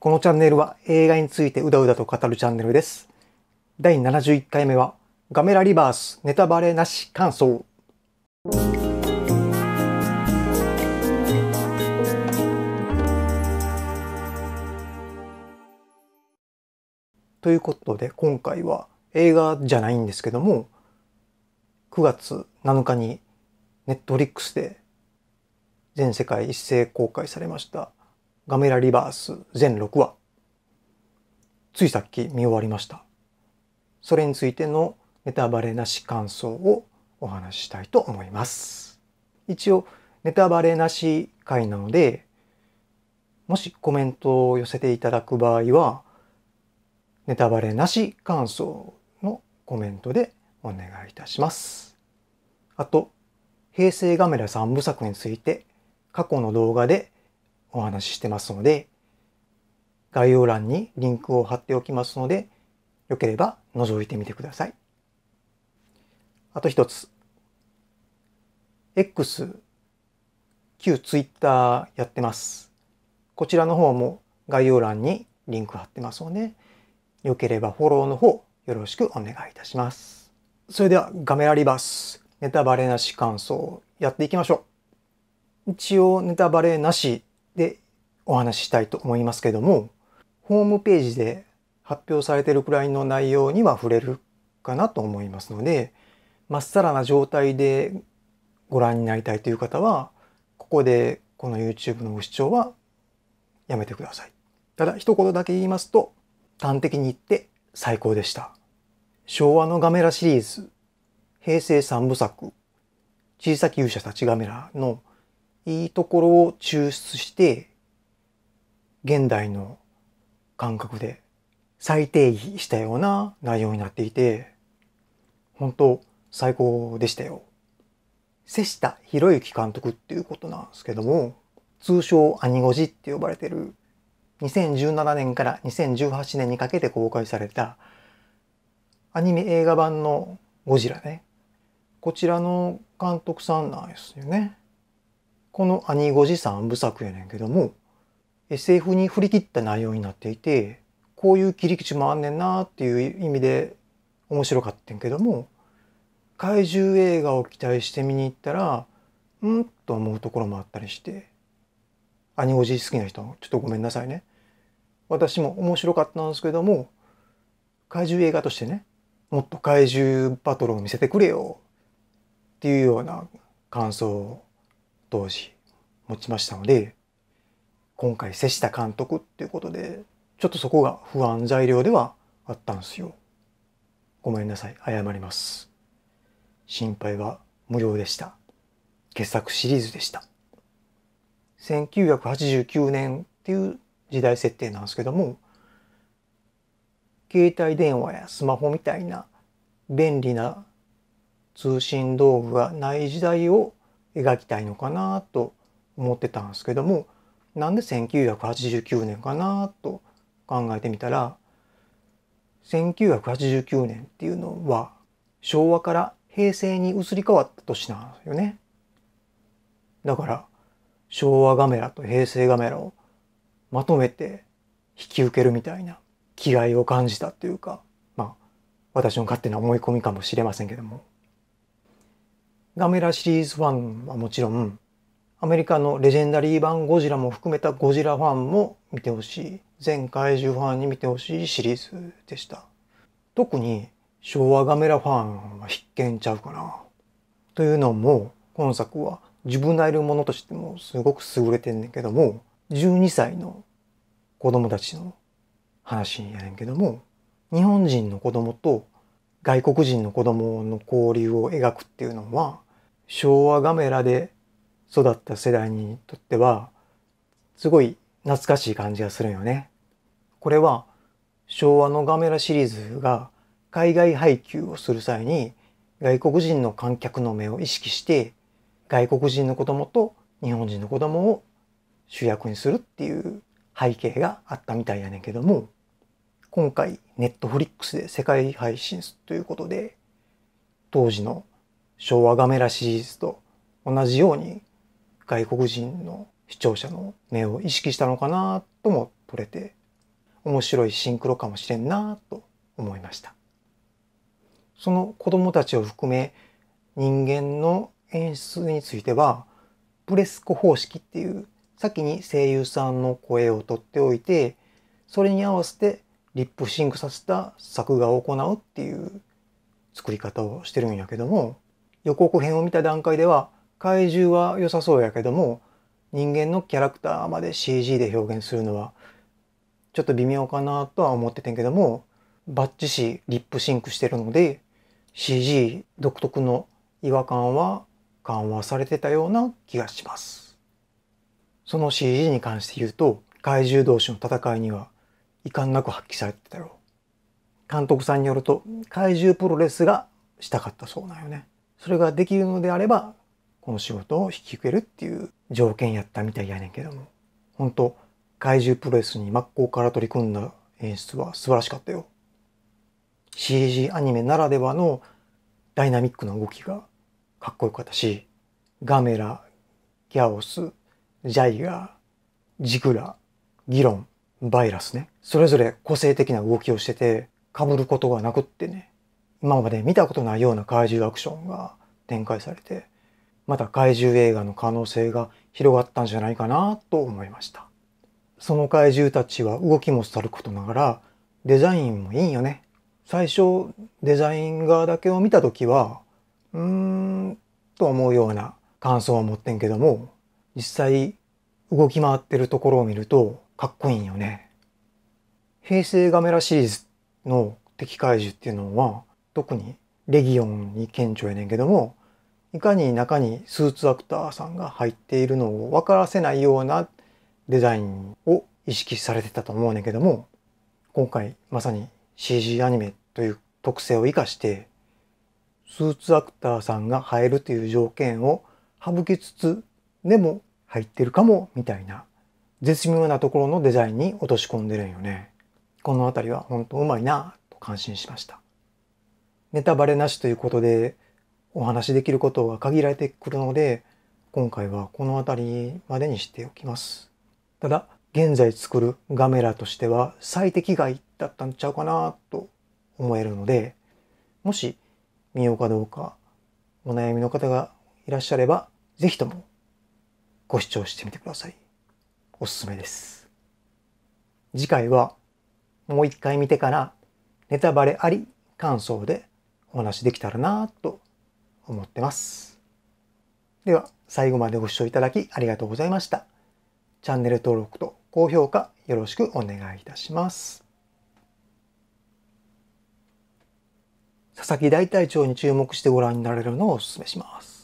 このチャンネルは映画についてうだうだと語るチャンネルです。第71回目は、ガメラリバースネタバレなし感想。ということで、今回は映画じゃないんですけども、9月7日にネットリックスで全世界一斉公開されましたガメラリバース全6話。ついさっき見終わりました。それについてのネタバレなし感想をお話ししたいと思います。一応、ネタバレなし回なので、もしコメントを寄せていただく場合は、ネタバレなし感想のコメントでお願いいたします。あと、平成ガメラ3部作について過去の動画でお話ししてますので、概要欄にリンクを貼っておきますので、よければ覗いてみてください。あと一つ。X、旧 Twitter やってます。こちらの方も概要欄にリンク貼ってますので、よければフォローの方よろしくお願いいたします。それではガメラリバース、ネタバレなし感想やっていきましょう。一応ネタバレなしでお話ししたいと思いますけどもホームページで発表されてるくらいの内容には触れるかなと思いますのでまっさらな状態でご覧になりたいという方はここでこの YouTube のご視聴はやめてください。ただ一言だけ言いますと端的に言って最高でした。昭和のガメラシリーズ、平成三部作、小さき勇者たちガメラのいいところを抽出して現代の感覚で再定義したような内容になっていて本当最高でしたよ。瀬下博之監督っていうことなんですけども通称アニゴジって呼ばれてる2017年から2018年にかけて公開されたアニメ映画版のゴジラねこちらの監督さんなんですよね。この「兄御持参」部作やねんけども SF に振り切った内容になっていてこういう切り口もあんねんなっていう意味で面白かったんけども怪獣映画を期待して見に行ったらうんと思うところもあったりして兄おじ好きな人ちょっとごめんなさいね私も面白かったんですけども怪獣映画としてねもっと怪獣バトルを見せてくれよっていうような感想を当時持ちましたので今回瀬下監督っていうことでちょっとそこが不安材料ではあったんですよ。ごめんなさい謝ります。心配は無料でした。傑作シリーズでした。1989年っていう時代設定なんですけども携帯電話やスマホみたいな便利な通信道具がない時代を描きたいのかなと思ってたんですけどもなんで1989年かなと考えてみたら1989年っていうのは昭和から平成に移り変わった年なんですよね。だから昭和ガメラと平成ガメラをまとめて引き受けるみたいな気概を感じたっていうかまあ私の勝手な思い込みかもしれませんけどもガメラシリーズファンはもちろん、アメリカのレジェンダリー版ゴジラも含めたゴジラファンも見てほしい、全怪獣ファンに見てほしいシリーズでした。特に昭和ガメラファンは必見ちゃうかな。というのも、今作は自分ナイルものとしてもすごく優れてんねんけども、12歳の子供たちの話やねんけども、日本人の子供と外国人の子供の交流を描くっていうのは、昭和ガメラで育った世代にとってはすごい懐かしい感じがするよね。これは昭和のガメラシリーズが海外配給をする際に外国人の観客の目を意識して外国人の子供と日本人の子供を主役にするっていう背景があったみたいやねんけども今回ネットフリックスで世界配信ということで当時の昭和ガメラシリーズと同じように外国人の視聴者の目を意識したのかなとも取れて面白いシンクロかもしれんなと思いましたその子供たちを含め人間の演出についてはブレスコ方式っていう先に声優さんの声を取っておいてそれに合わせてリップシンクさせた作画を行うっていう作り方をしてるんやけども予告編を見た段階では怪獣は良さそうやけども人間のキャラクターまで CG で表現するのはちょっと微妙かなとは思っててんけどもバッチしリップシンクしてるので CG 独特の違和感は緩和されてたような気がします。その CG に関して言うと怪獣同士の戦いには遺憾なく発揮されてたよ。監督さんによると怪獣プロレスがしたかったそうなんよね。それができるのであれば、この仕事を引き受けるっていう条件やったみたいやねんけども。本当怪獣プロレスに真っ向から取り組んだ演出は素晴らしかったよ。CG アニメならではのダイナミックな動きがかっこよかったし、ガメラ、ギャオス、ジャイガー、ジグラ、ギロン、バイラスね。それぞれ個性的な動きをしてて、被ることがなくってね。今まで見たことないような怪獣アクションが展開されて、また怪獣映画の可能性が広がったんじゃないかなと思いました。その怪獣たちは動きもさることながら、デザインもいいよね。最初、デザイン側だけを見た時は、うーん、と思うような感想を持ってんけども、実際、動き回ってるところを見ると、かっこいいんよね。平成ガメラシリーズの敵怪獣っていうのは、特にレギオンに顕著やねんけどもいかに中にスーツアクターさんが入っているのを分からせないようなデザインを意識されてたと思うねんけども今回まさに CG アニメという特性を生かしてスーツアクターさんが入るという条件を省きつつでも入ってるかもみたいな絶妙なところのデザインに落とし込んでるんよね。この辺りは本当うまいなと感心しました。ネタバレなしということでお話しできることは限られてくるので、今回はこの辺りまでにしておきます。ただ、現在作るガメラとしては最適外だったんちゃうかなと思えるので、もし見ようかどうかお悩みの方がいらっしゃれば、ぜひともご視聴してみてください。おすすめです。次回はもう一回見てからネタバレあり感想でお話できたらなと思ってます。では最後までご視聴いただきありがとうございました。チャンネル登録と高評価よろしくお願いいたします。佐々木大隊長に注目してご覧になれるのをお勧めします。